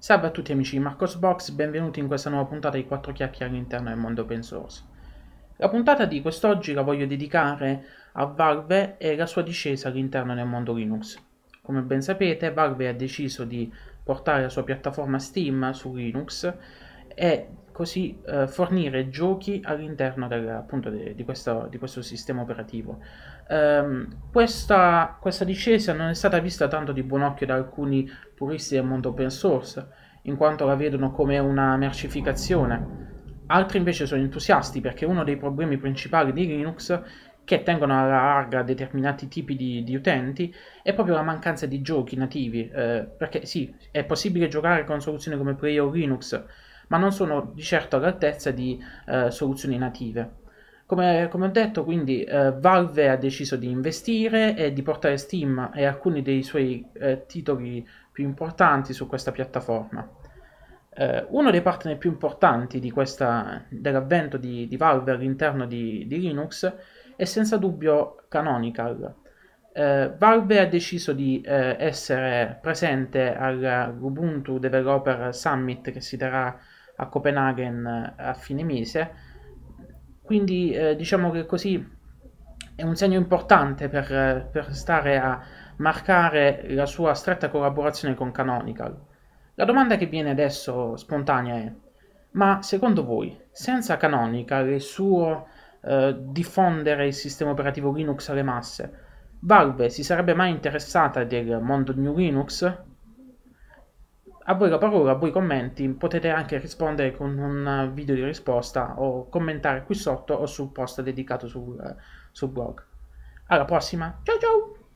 Salve a tutti amici di Box, benvenuti in questa nuova puntata di 4 chiacchiere all'interno del mondo open source. La puntata di quest'oggi la voglio dedicare a Valve e la sua discesa all'interno del mondo Linux. Come ben sapete, Valve ha deciso di portare la sua piattaforma Steam su Linux e così eh, fornire giochi all'interno della, appunto de, di, questo, di, questo, sistema operativo. Ehm, questa, questa, discesa non è stata vista tanto di buon occhio da alcuni puristi del mondo open source, in quanto la vedono come una mercificazione. Altri invece sono entusiasti perché uno dei problemi principali di Linux che tengono alla larga determinati tipi di, di, utenti è proprio la mancanza di giochi nativi, eh, perché sì, è possibile giocare con soluzioni come Play o Linux, ma non sono di certo all'altezza di eh, soluzioni native. Come, come, ho detto, quindi eh, Valve ha deciso di investire e di portare Steam e alcuni dei suoi eh, titoli più importanti su questa piattaforma. Eh, uno dei partner più importanti dell'avvento di, di, Valve all'interno di, di, Linux è senza dubbio Canonical. Eh, Valve ha deciso di eh, essere presente all'Ubuntu Developer Summit che si terrà a Copenaghen a fine mese. Quindi eh, diciamo che così è un segno importante per, per stare a marcare la sua stretta collaborazione con Canonical. La domanda che viene adesso spontanea è, ma secondo voi, senza Canonical e il suo eh, diffondere il sistema operativo Linux alle masse, Valve si sarebbe mai interessata del mondo New Linux? A voi la parola, a voi i commenti, potete anche rispondere con un video di risposta o commentare qui sotto o sul post dedicato sul, eh, sul blog. Alla prossima, ciao ciao!